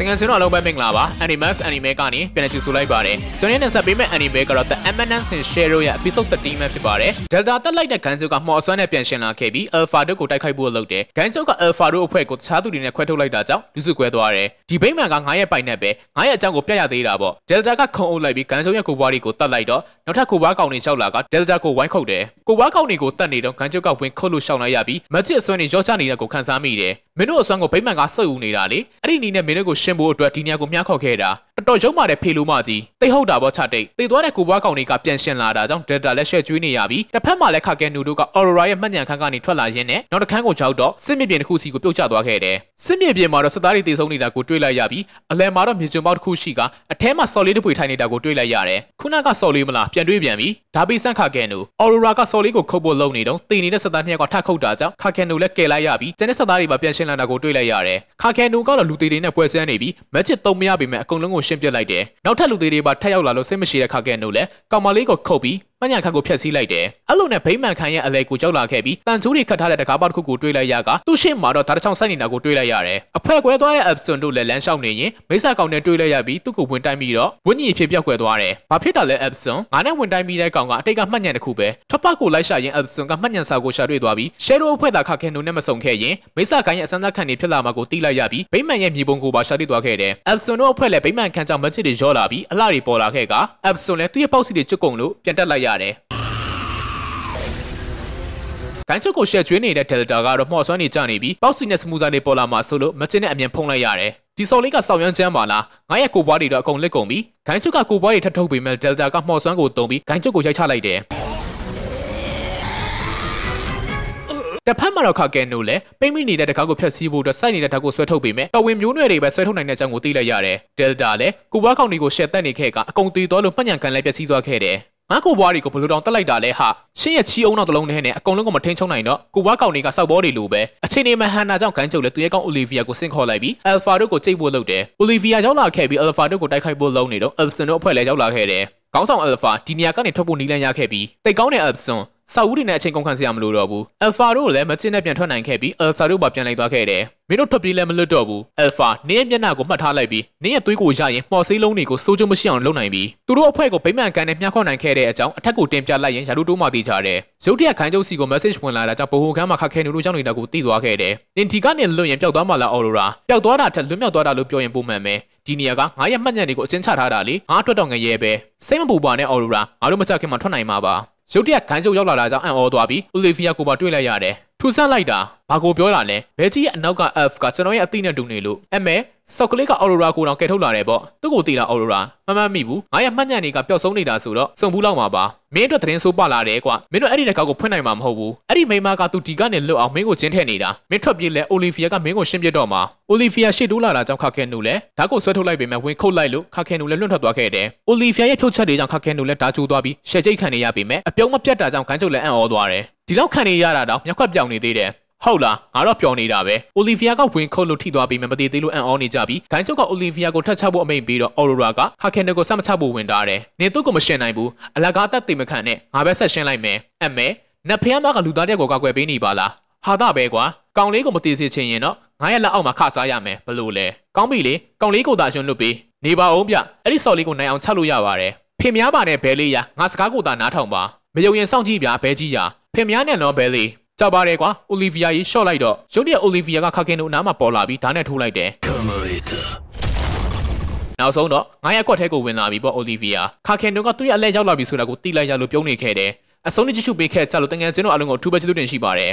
တကယ်ဆိုတော့အလုပ်ပဲမင်္ဂလာပါ Animax Anime ကနေပြန်လည်ကြိုဆိုလိုက်ပါတယ်ကျွန်တော်နဲ့ဆက်ပေးမဲ့ Anime ကတော့ The Eminence in Shadow ရဲ့ episode 13ပဲဖြစ်ပါတယ် Delta တက်လိုက်တဲ့ဂန်ဇိုကမှော်အစွမ်းနဲ့ပြန်ရှင်လာခဲ့ပြီး Alpha တို့ကိုတိုက်ခိုက်ဖို့လုပ်တယ်ဂန်ဇိုက Alpha တို့အဖွဲ့ကိုတခြားသူတွေနဲ့ခွဲထုတ်လိုက်တာကြောင့်လူစုခွဲသွားတယ်ဒီဘိမှန်က9ရက်ပိုင်နဲ့ပဲ9ရက်အကြောင်းကိုပြတ်ရသေးတာပေါ့ Delta ကခုံအုပ်လိုက်ပြီးဂန်ဇိုရဲ့ကိုဘွားတွေကိုတတ်လိုက်တော့နောက်ထပ်ကိုဘွားကောင်တွေလျှောက်လာက Delta ကိုဝိုင်းခုတ်တယ်ကိုဘွားကောင်တွေကိုတတ်နေတော့ဂန်ဇိုကဝင်ခုတ်လို့ရှောင်လိုက်ရပြီး Magic အစွမ်းတွေရောချနေတာကိုခန်းစားမိတယ်မင်းတို့အစွမ်းကိုဗိမှန်ကဆုပ်ယူနေတာလေအဲ့ဒီနီးနဲ့မင်းတို့ကိုရှင်းဖို့အတွက်ဒီနေရာကိုမျှခေါ်ခဲ့တာတော်ရုံမာတဲ့ဖေလူမကြီးတိတ်ဟုတ်တာပေါ့ချတိတ်တိတ်သွားတဲ့ကိုဘွားကောင်တွေကပြန်ရှင်လာတာကြောင့် Delta လက်ရွှဲကျွေးနေရပြီးတစ်ဖက်မှာလည်းခကဲနူတို့က Aurora ရဲ့မှတ်ညံခန်းကနေထွက်လာရင်းနဲ့နောက်တစ်ခန်းကိုရောက်တော့စစ်မြေပြင်တစ်ခုစီကိုပြုတ်ချသွားခဲ့တယ်စစ်မြေပြင်မှာတော့စစ်သားတွေတေဆုံးနေတာကိုတွေ့လိုက်ရပြီးအလယ်မှာတော့မြေကျွန်းပေါက်တစ်ခုရှိကအထဲမှာဆော်လေးတစ်ပွေထိုင်နေတာကိုတွေ့လိုက်ရတယ်ခုနကဆော်လေးမလားပြန်တွေ့ပြန်ပြီးဒါပေစန့်ခကဲနူ Aurora ကဆော်လေးကိုခုတ်ဖို့လုပ်နေတော့တေနေတဲ့စစ်သားနှစ်ယောက်ကထခုတ်တာကြောင့်ခကဲနူလည်းကယ်လိုက်ရပြီးကျန်တဲ့စစ်သားတွေပါပြန်ရှင်လာတာကိုတွေ့လိုက်ရတယ်ခကဲနူကတော့လူတေတွေနဲ့ပွဲစမ်းနေပြီးမက်ချစ်သုံးမရပေမဲ့အကုန်လုံးကိုရှင်းရှင်းပြလိုက်တယ်။နောက်ထပ်လူသေးတွေပါထပ်ရောက်လာလို့စိတ်မရှိတဲ့ခါကဲနို့လည်းကောင်မလေးကိုခုတ်ပြီးမညာခန့်ကိုဖျက်ဆီးလိုက်တယ်အဲ့လိုနဲ့ဗိမာန်ခန့်ရဲ့အလဲကိုကြောက်လာခဲ့ပြီးတန်ကျိုးတွေခတ်ထားတဲ့တကားပေါက်တစ်ခုကိုတွေးလိုက်ရကသူ့ရှေ့မှာတော့ဒါတစ်ချောင်းဆက်နေတာကိုတွေးလိုက်ရတယ်အဖွဲကွဲသွားတဲ့ Epson တို့လည်းလမ်းလျှောက်နေရင်မိစ္ဆာကောင်နဲ့တွေးလိုက်ရပြီးသူ့ကိုဝင်တိုက်ပြီးတော့ဝင်းကြီးအဖြစ်ပြောက်ကွယ်သွားတယ်ဘာဖြစ်တာလဲ Epson ငါနဲ့ဝင်တိုက်ပြီးတဲ့ကောင်ကအတိတ်ကမှတ်ညံတစ်ခုပဲထွက်ပေါက်ကိုလိုက်ရှာရင် Epson ကမှတ်ညံစာကိုရှာတွေ့သွားပြီး Shadow အဖွဲ့သားခခဲနိုနဲ့မဆုံခဲ့ရင်မိစ္ဆာကောင်ရဲ့အစမ်းသခန့်နေဖြစ်လာမှာကိုသိလိုက်ရပြီးဗိမာန်ရဲ့မြေပုံကိုပါရှာတွေ့သွားခဲ့တယ် Epson တို့အဖွဲ့လည်းဗိမာန်ခန့်ကြောင့် magic တွေရောလာပြီးအလှတွေပေါ်လာခဲ့က Epson လည်းသူ့ရဲ့ပေါက်စီတွေကျွတ်ကုန်လို့ပြန်တက်လိုက်ရတယ်။ကိုင်းချုပ်ကိုရှက်ကျွေးနေတဲ့ Delta ကတော့မှော့ဆွမ်းနေကြနေပြီးပေါက်စီနဲ့စမူစာတွေပေါ်လာမှဆိုလို့မချင်းနဲ့အမြန်ဖုံးလိုက်ရတယ်။ဒီဆော်လေးကစောင်ရမ်းချမ်းပါလား။ငါရဲ့ကိုပွားတွေတော့အကုန်လက်ကုန်ပြီ။ကိုင်းချုပ်ကကိုပွားတွေထထုတ်ပေးမဲ့ Delta ကမှော့ဆွမ်းကိုတုံပြီးကိုင်းချုပ်ကိုရိုက်ချလိုက်တယ်။တဖက်မှာတော့ခကဲနိုလည်းပိတ်မိနေတဲ့တကားကိုဖျက်ဆီးဖို့အတွက်စိုက်နေတဲ့ဓာတ်ကိုဆွဲထုတ်ပေမဲ့တော်ဝင်မျိုးနွယ်တွေပဲဆွဲထုတ်နိုင်တဲ့အကြောင်းကိုသိလိုက်ရတယ်။ဒယ်လ်တာလည်းကိုဘွားကောင်တွေကိုရှက်တက်နေခဲ့ကအကုန်သေးတော်လို့မှညံကန်လိုက်ပျက်စီးသွားခဲ့တယ်ငါကိုဘွားတွေကိုဘယ်လိုတောင်တက်လိုက်တာလဲဟာရှင်းရဲ့ချီအောင်တော့တလုံးနဲ့နဲ့အကုန်လုံးကမထိန်ချုံနိုင်တော့ကိုဘွားကောင်တွေကစောက်ဘောတွေလိုပဲအချိန်နေမဟန်နာကြောင့်ဂန်းကျုပ်လည်းသူရဲ့ကောင်အိုလီဗီယာကိုဆင့်ခေါ်လိုက်ပြီးအယ်ဖာတို့ကိုကြိတ်ဖို့လုပ်တယ်အိုလီဗီယာရောက်လာခဲ့ပြီးအယ်ဖာတို့ကိုတိုက်ခိုက်ဖို့လုပ်နေတော့အယ်ဖာတို့အဖွဲ့လည်းရောက်လာခဲ့တယ်ခေါင်းဆောင်အယ်ဖာဒီနေရာကနေထွက်ဖို့နီးလန်းရခဲ့ပြီးတိတ်ကောင်းတဲ့အယ်ဖာစာအုပ်တွေနဲ့အချိန်ကုန်ခံစရာမလိုတော့ဘူး။ Alpha တို့လည်းမချစ်နဲ့ပြန်ထွက်နိုင်ခဲ့ပြီး Elsa တို့ပါပြန်လိုက်သွားခဲ့တယ်။မင်းတို့ထွက်ပြေးလည်းမလွတ်တော့ဘူး။ Alpha နင်းရဲ့မျက်နှာကိုမှတ်ထားလိုက်ပြီးနင်းရဲ့သွေးကိုရရင်မှော်ဆေးလုံးတွေကိုစိုးကျုံမရှိအောင်လုပ်နိုင်ပြီးသူတို့အဖွဲ့ကိုဗိမာန်ကန်နဲ့မျှခေါ်နိုင်ခဲ့တဲ့အကြောင်းအထက်ကိုတင်ပြလိုက်ရင်ရာထူးတိုးမှသိကြတယ်။ရုတ်တရက်ခိုင်းကျုပ်စီကို message ဝင်လာတာကြောင့်ဘဟုခန်းမှာခက်ခဲနေလို့ကြောက်နေတာကိုသိသွားခဲ့တယ်။နင်ဒီကနေလွတ်ရင်ပျောက်သွားမှလား Aurora ။ပျောက်သွားတာထက်လွတ်မြောက်သွားတာလို့ပြောရင်ပုံမှန်ပဲ။ဒီနေရာကငါရဲ့မှတ်ညံတွေကိုအချင်းချထားတာလေ။ငါအတွက်တော့ငရဲပဲ။စိတ်မပူပါနဲ့ Aurora ။ငါတို့မကြခင်မှာထွက်နိုင်မှာပါ။ရုတ်တရက်ခန်းချုပ်ရောက်လာတာကြောင့်အံ့ဩသွားပြီးအိုလီဗီယာကိုပါတွေ့လိုက်ရတယ်ထူဆန့်လိုက်တာဘာကိုပြောတာလဲဘဲကြီးရဲ့အနောက်က F ကကျွန်တော်ရဲ့အသိနဲ့တူနေလို့အမဲဆော့ကလေးကအော်ရိုရာကိုတော့ကယ်ထုတ်လာတယ်ပေါ့သူ့ကိုတီလာအော်ရိုရာမမှန်မိဘူးငါရဲ့မှတ်ညံတွေကပျောက်ဆုံးနေတာဆိုတော့စုံဘူးလောက်မှာပါမင်းအတွက်သတင်းဆိုးပါလာတယ်ကွာမင်းတို့အဲ့ဒီလက်ကောက်ကိုဖွင့်နိုင်မှာမဟုတ်ဘူးအဲ့ဒီမိမကသူဒီကနေလွတ်အောင်မင်းကိုကျင်းထည့်နေတာမင်းထွက်ပြေးလဲအိုလီဗီယာကမင်းကိုရှင်းပြတော့မှာအိုလီဗီယာရှေ့တိုးလာတာကြောင့်ခခဲနူလဲဓာတ်ကိုဆွဲထုတ်လိုက်ပေမဲ့ဝင်ခုတ်လိုက်လို့ခခဲနူလဲလွန့်ထွက်သွားခဲ့တယ်အိုလီဗီယာရဲ့ဖြုတ်ချက်တွေကြောင့်ခခဲနူလဲဓာတ်ကျိုးသွားပြီးရှယ်ကျိတ်ခံနေရပေမဲ့အပြုံးမပြတ်တာကြောင့်ခန်းချုပ်လဲအံ့ဩသွားတယ်ဒီလောက်ခံနေရတာတော့မျက်ခွက်ပြောင်နေသေးတယ်ဟုတ်လားငါတော့ပျော်နေတာပဲအိုလီဗီယာကဝင်ခုတ်လို့ထိသွားပြီးမသေးသေးလို့အံ့ဩနေကြပြီးဂိုင်းချုပ်ကအိုလီဗီယာကိုထတ်ချဖို့အမိန့်ပေးတော့အော်ရိုရာကဟာကန်နယ်ကိုဆက်မချဖို့ဝင်တာတယ်နေသူ့ကိုမရှင်နိုင်ဘူးအလကားအသက်သိမခံနဲ့ငါပဲဆက်ရှင်းလိုက်မယ်အမဲနတ်ဖျားမကလူသားတဲ့ကိုကောက်ွယ်ပေးနေပါလားဟာတာပဲကွာကောင်လေးကိုမသေးစေချင်ရင်တော့ငါရဲ့လက်အောက်မှာခစားရမယ်ဘလို့လဲကောင်းပြီလေကောင်လေးကိုသာရှင်လွတ်ပြီးနေပါအောင်ပြအဲ့ဒီဆော်လေးကိုနိုင်အောင်ချလို့ရပါတယ်ဖင်များပါနဲ့ဘဲလေးရငါစကားကိုသာနားထောင်ပါမယုံရင်စောင့်ကြည့်ပြဘဲကြီးရဖင်များနဲ့တော့ဘဲလေးကြောက်ပါတယ်ကွာအိုလီဗီယာကြီးရှော့လိုက်တော့ရုတ်တရက်အိုလီဗီယာကခခင်တို့အနားမှာပေါ်လာပြီးဓာတ်နဲ့ထိုးလိုက်တယ်နောက်ဆုံးတော့9ရက်ကွက်ထဲကိုဝင်လာပြီးပေါ့အိုလီဗီယာခခင်တို့ကသူ့ရဲ့အလဲရောက်လာပြီဆိုတာကိုသိလိုက်ရလို့ပြုံးနေခဲ့တယ်အဆုံးနဲ့ကြည့်ရှုပေးခဲ့ကြလို့တငယ်ချင်းတို့အလုံးကိုအထူးပဲကျေးဇူးတင်ရှိပါတယ်